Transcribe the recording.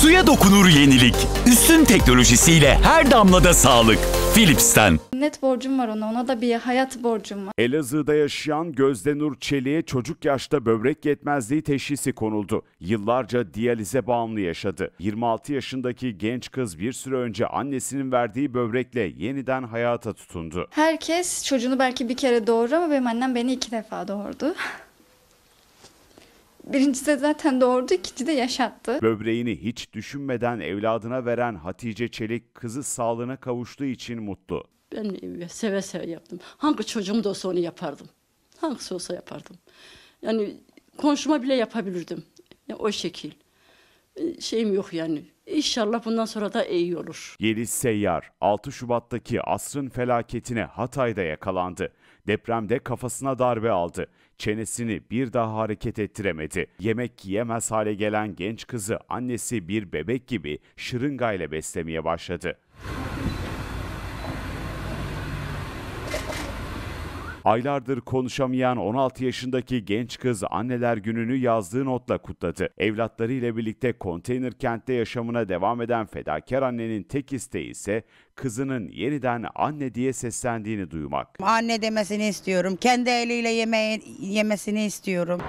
Suya dokunur yenilik. Üstün teknolojisiyle her damlada sağlık. Philips'ten. Net borcum var ona. Ona da bir hayat borcum var. Elazığ'da yaşayan Gözde Nur Çelik'e çocuk yaşta böbrek yetmezliği teşhisi konuldu. Yıllarca diyalize bağımlı yaşadı. 26 yaşındaki genç kız bir süre önce annesinin verdiği böbrekle yeniden hayata tutundu. Herkes çocuğunu belki bir kere doğurur ama benim annem beni iki defa doğurdu. Birincisi de zaten doğurdu, ikinci de yaşattı. Böbreğini hiç düşünmeden evladına veren Hatice Çelik kızı sağlığına kavuştuğu için mutlu. Ben seve seve yaptım. Hangi çocuğum da olsa onu yapardım. Hangisi olsa yapardım. Yani konuşma bile yapabilirdim. Yani o şekil. E, şeyim yok yani. İnşallah bundan sonra da iyi olur. Yeliz Seyyar 6 Şubat'taki asrın felaketine Hatay'da yakalandı. Depremde kafasına darbe aldı. Çenesini bir daha hareket ettiremedi. Yemek yiyemez hale gelen genç kızı annesi bir bebek gibi şırıngayla beslemeye başladı. Aylardır konuşamayan 16 yaşındaki genç kız anneler gününü yazdığı notla kutladı. Evlatları ile birlikte konteyner kentte yaşamına devam eden fedakar annenin tek isteği ise kızının yeniden anne diye seslendiğini duymak. Anne demesini istiyorum. Kendi eliyle yeme yemesini istiyorum.